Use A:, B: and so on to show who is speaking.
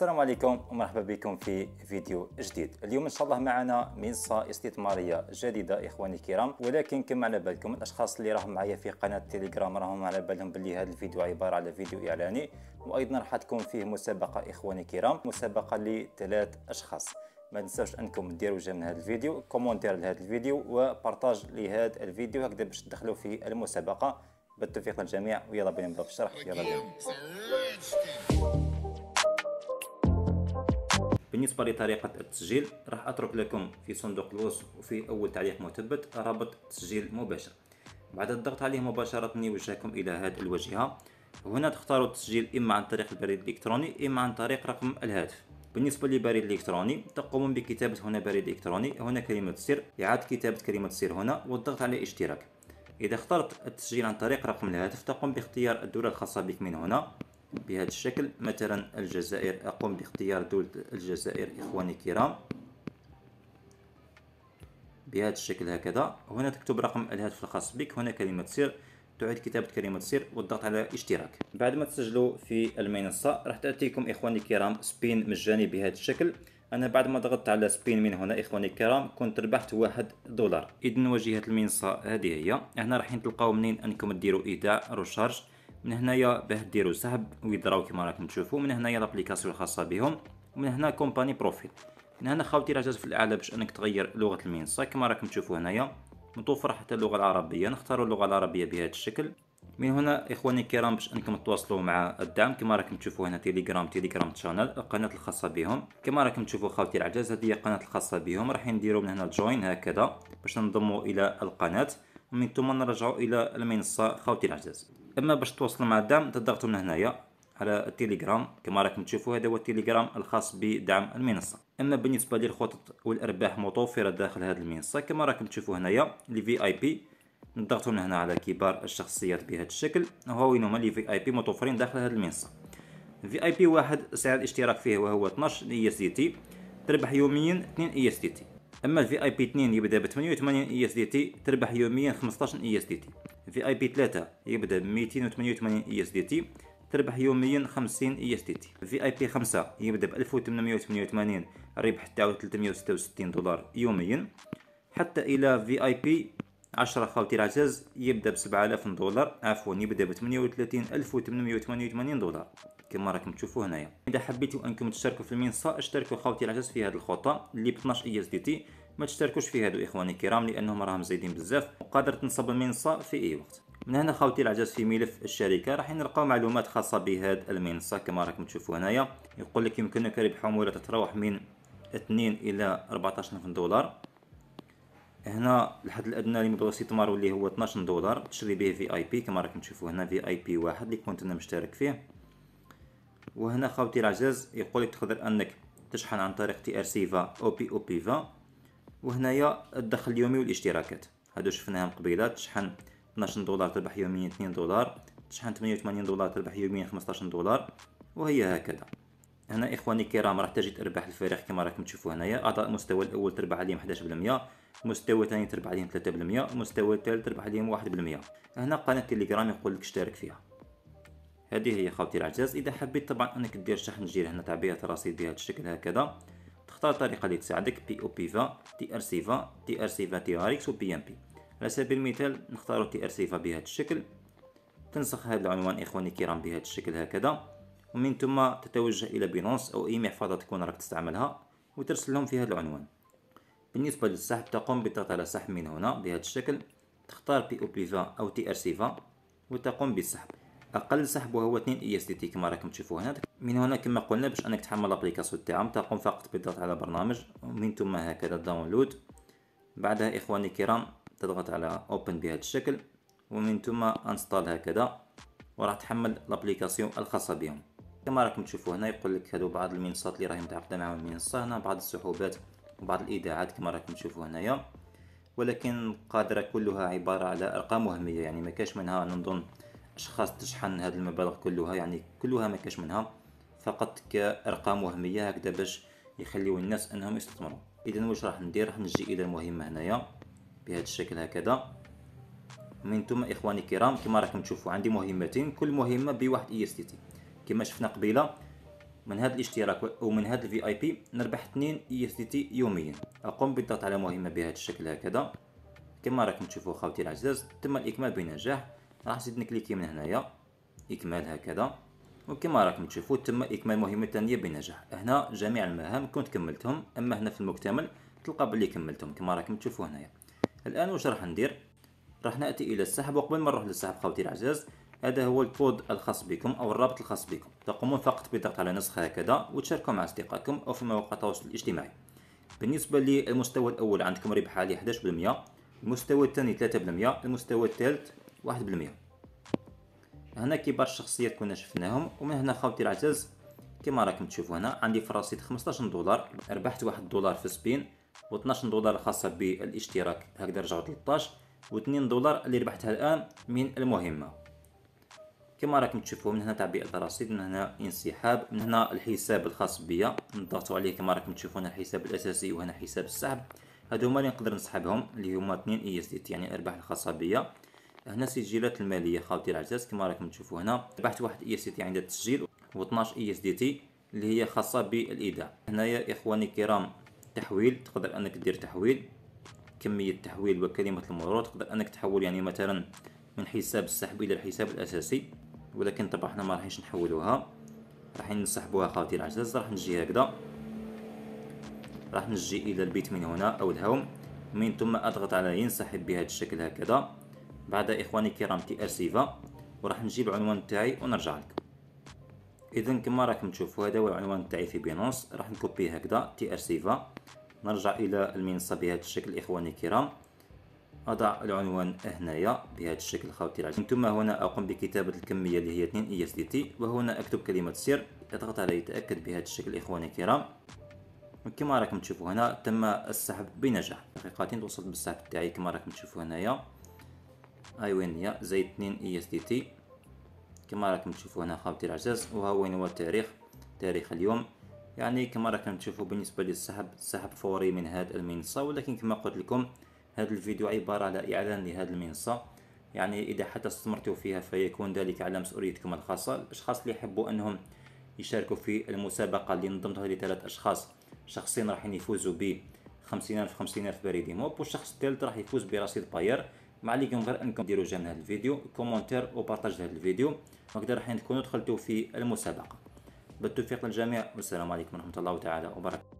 A: السلام عليكم ومرحبا بكم في فيديو جديد اليوم ان شاء الله معنا منصه استثماريه جديده اخواني الكرام ولكن كما على بالكم الاشخاص اللي راهم معايا في قناه تيليجرام راهم على بالهم باللي هذا الفيديو عباره على فيديو اعلاني وايضا راح تكون فيه مسابقه اخواني الكرام مسابقه لثلاث اشخاص ما تنساوش انكم ديروا جيم لهذا الفيديو كومونتير لهذا الفيديو وبارطاج لهذا الفيديو هكذا باش تدخلوا في المسابقه بالتوفيق للجميع ويلا بينا نبداو في الشرح يلا بينا بالنسبه لطريقه التسجيل راح اترك لكم في صندوق الوصف وفي اول تعليق مثبت رابط تسجيل مباشر بعد الضغط عليه مباشره يوجهكم الى هذه الواجهه هنا تختاروا التسجيل اما عن طريق البريد الالكتروني اما عن طريق رقم الهاتف بالنسبة للبريد الإلكتروني تقومون بكتابة هنا بريد إلكتروني هنا كلمة سر إعادة كتابة كلمة سر هنا والضغط على اشتراك إذا اخترت التسجيل عن طريق رقم الهاتف تقوم باختيار الدولة الخاصة بك من هنا بهذا الشكل مثلا الجزائر أقوم باختيار دولة الجزائر إخواني الكرام بهذا الشكل هكذا هنا تكتب رقم الهاتف الخاص بك هنا كلمة سر تعيد كتابة كلمة سر والضغط على اشتراك بعد ما تسجلوا في المنصة راح تأتيكم إخواني الكرام سبين مجاني بهذا الشكل أنا بعد ما ضغطت على سبين من هنا إخواني الكرام كنت ربحت واحد دولار اذا واجهة المنصة هذه هي هنا راح تلقاو منين أنكم ديروا إيداع روشارج من هنايا باه ديروا سحب ويدراو كما راكم تشوفوا من هنايا لابليكاسيون الخاصه بهم ومن هنا كومباني بروفيل من هنا خاوتي راه في الاعلى باش انك تغير لغه المنصه كما راكم تشوفوا هنايا متوفر حتى اللغه العربيه نختاروا اللغه العربيه بهذا الشكل من هنا اخواني الكرام باش انكم تتواصلوا مع الدعم كما راكم تشوفوا هنا تيليجرام تيليجرام تشانل القناه الخاصه بهم كما راكم تشوفوا خاوتي العجاز هذه هي القناه الخاصه بهم راح نديروا من هنا جوين هكذا باش ننضموا الى القناه ومن ثم نرجعوا الى المنصه خاوتي العجاز اما باش تتواصلوا مع الدعم تضغطوا من هنايا على التليجرام كما راكم تشوفوا هذا هو التليجرام الخاص بدعم المنصه اما بالنسبه للخطط والارباح متوفره داخل هذه المنصه كما راكم تشوفوا هنايا لي في اي بي نضغطوا من هنا على كبار الشخصيات بهذا الشكل وهو هما لي في اي بي متوفرين داخل هذه المنصه في اي بي واحد سعر الاشتراك فيه وهو 12 اي اس دي تي تربح يوميا 2 اي اس دي تي اما الفي اي بي 2 يبدا ب 88 اي اس دي تي تربح يوميا 15 اي اس دي تي في اي بي 3 يبدا ب 288 اي اس دي تي تربح يوميا 50 اي اس دي تي في اي بي 5 يبدا ب 1888 الربح تاعو 366 دولار يوميا حتى الى في اي بي 10 خاوتي العزاز يبدا ب 7000 دولار عفوا يبدا ب 38888 دولار كما راكم تشوفوا هنايا اذا حبيتوا انكم تشاركوا في المنصه اشتركوا خاوتي العزاز في هذه الخطه اللي ب 12 اي اس دي تي ما تشتركوش في هادو اخواني الكرام لانهم راهم زايدين بزاف وقادر تنصب المنصه في اي وقت من هنا خاوتي العجاز في ملف الشركه راح نلقاو معلومات خاصه بهاد المنصه كما راكم تشوفوا هنايا يقول لك يمكنك ربح عموله تتراوح من 2 الى 14 دولار هنا الحد الادنى لمبلغ الاستثمار واللي هو 12 دولار تشري به في اي بي كما راكم تشوفوا هنا في اي بي واحد اللي كنت انا مشترك فيه وهنا خاوتي العجاز يقول لك تقدر انك تشحن عن طريق تي ار سيفا او بي او فا وهنايا الدخل اليومي والاشتراكات هادو شفناهم قبيله تشحن 12 دولار تربح يوميا 2 دولار تشحن 88 دولار تربح يوميا 15 دولار وهي هكذا هنا اخواني الكرام راح تجد ارباح الفريق كما راكم تشوفوا هنايا اعطاء المستوى الاول تربح عليهم 11% المستوى الثاني تربح عليهم 3% المستوى الثالث تربح عليهم 1% هنا قناه تليجرام يقول لك اشترك فيها هذه هي خاوتي العجاز اذا حبيت طبعا انك دير شحن جير هنا تعبئه رصيد بهذا الشكل هكذا تختار الطريقه اللي تساعدك بي او بي فا تي ار سي فا تي ار سي فا تي ار اكس و بي ام بي على سبيل المثال نختارو تي ار سي فا بهذا الشكل تنسخ هذا العنوان اخواني الكرام بهذا الشكل هكذا ومن ثم تتوجه الى بينونس او اي محفظه تكون راك تستعملها وترسل لهم في هذا العنوان بالنسبه للسحب تقوم بالضغط على سحب من هنا بهذا الشكل تختار بي او بي فا او تي ار سي فا وتقوم بالسحب اقل سحب وهو 2 اي اس دي تي كما راكم تشوفوا هنا من هنا كما قلنا باش انك تحمل الابليكاسيون تاعهم تقوم فقط بالضغط على برنامج ومن ثم هكذا داونلود بعدها اخواني الكرام تضغط على اوبن بهذا الشكل ومن ثم انستال هكذا وراح تحمل الابليكاسيون الخاصه بهم كما راكم تشوفوا هنا يقول لك هذو بعض المنصات اللي راهي متعاقده معهم المنصه هنا بعض السحوبات وبعض الايداعات كما راكم تشوفوا هنايا ولكن قادره كلها عباره على ارقام وهميه يعني ما كاش منها نظن اشخاص تشحن هذا المبالغ كلها يعني كلها ما كاش منها فقط كارقام وهميه هكذا باش يخليو الناس انهم يستثمروا اذا واش راح ندير راح نجي الى المهمه هنايا بهذا الشكل هكذا من ثم اخواني الكرام كما راكم تشوفوا عندي مهمتين كل مهمه بواحد اي اس تي تي كما شفنا قبيله من هذا الاشتراك ومن هذا الفي اي بي نربح 2 اي اس تي تي يوميا اقوم بالضغط على مهمه بهذا الشكل هكذا كما راكم تشوفوا خاوتي العزاز تم الاكمال بنجاح راح نزيد نكليكي من هنايا اكمال هكذا وكما راكم تشوفوا تم اكمال مهمه ثانيه بنجاح هنا جميع المهام كنت كملتهم اما هنا في المكتمل تلقى بلي كملتهم كما راكم تشوفوا هنايا الان واش راح ندير راح ناتي الى السحب وقبل ما نروح للسحب خوتي العزاز هذا هو الكود الخاص بكم او الرابط الخاص بكم تقومون فقط بالضغط على نسخ هكذا وتشاركوا مع اصدقائكم او في مواقع التواصل الاجتماعي بالنسبه للمستوى الاول عندكم ربح عالي 11% المستوى الثاني 3% المستوى الثالث 1% هنا كبار الشخصيات كنا شفناهم ومن هنا خاوتي العزاز كما راكم تشوفوا هنا عندي في الرصيد 15 دولار ربحت 1 دولار في سبين و12 دولار خاصه بالاشتراك هكذا رجعوا 13 و2 دولار اللي ربحتها الان من المهمه كما راكم تشوفوا من هنا تعبئة الرصيد من هنا انسحاب من هنا الحساب الخاص بيا نضغطوا عليه كما راكم هنا الحساب الاساسي وهنا حساب السحب هادو هما اللي نقدر نسحبهم اللي هما 2 اي اس دي تي يعني الارباح الخاصه بيا هنا سجلات الماليه خاوتي العزاز كما راكم تشوفوا هنا ربحت واحد اي اس دي تي عند التسجيل و12 اي اس دي تي اللي هي خاصه بالايداع هنايا اخواني الكرام تحويل تقدر انك دير تحويل كميه تحويل وكلمه المرور تقدر انك تحول يعني مثلا من حساب السحب الى الحساب الاساسي ولكن طبعا حنا ما راحينش نحولوها راح نسحبوها خاوتي العزاز راح نجي هكذا راح نجي الى البيت من هنا او الهوم من ثم اضغط على ينسحب بهذا الشكل هكذا بعد اخواني الكرام تي ار سيفا وراح نجيب عنوان تاعي ونرجع لك اذا كما راكم تشوفوا هذا هو العنوان تاعي في بينونس راح نكوبي هكذا تي ار سيفا نرجع الى المنصه بهذا الشكل اخواني الكرام اضع العنوان هنايا بهذا الشكل خاوتي العزيز ثم هنا اقوم بكتابه الكميه اللي هي 2 اي اس دي تي وهنا اكتب كلمه سر اضغط على يتاكد بهذا الشكل اخواني الكرام كما راكم تشوفوا هنا تم السحب بنجاح دقيقتين توصلت بالسحب تاعي كما راكم تشوفوا هنايا اي أيوة، وين هي زائد اثنين اي اس دي تي كما راكم تشوفوا هنا خاوتي العجاز وها وين يعني هو التاريخ تاريخ اليوم يعني كما راكم تشوفوا بالنسبه للسحب سحب فوري من هذه المنصه ولكن كما قلت لكم هذا الفيديو عباره على اعلان لهذه المنصه يعني اذا حتى استمرتوا فيها فيكون ذلك على مسؤوليتكم الخاصه الاشخاص اللي يحبوا انهم يشاركوا في المسابقه اللي نظمتها لثلاث اشخاص شخصين راح يفوزوا ب 50000 50000 بريدي موب والشخص الثالث راح يفوز برصيد باير ما عليكم غير انكم ديروا جيم لهذا الفيديو كومونتير وبارطاج لهذا الفيديو وهكذا راح تكونوا دخلتوا في المسابقه بالتوفيق للجميع والسلام عليكم ورحمه الله تعالى وبركاته